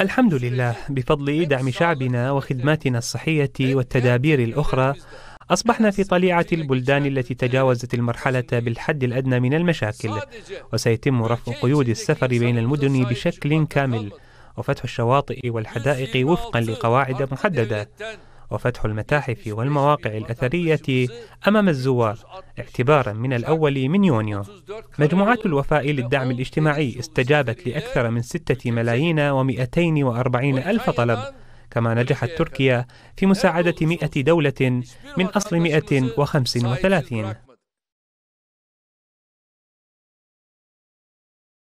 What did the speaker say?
الحمد لله بفضل دعم شعبنا وخدماتنا الصحية والتدابير الأخرى أصبحنا في طليعة البلدان التي تجاوزت المرحلة بالحد الأدنى من المشاكل وسيتم رفع قيود السفر بين المدن بشكل كامل وفتح الشواطئ والحدائق وفقا لقواعد محددة وفتح المتاحف والمواقع الأثرية أمام الزوار اعتبارا من الأول من يونيو مجموعات الوفاء للدعم الاجتماعي استجابت لأكثر من ستة ملايين ومئتين وأربعين ألف طلب كما نجحت تركيا في مساعدة 100 دولة من أصل 135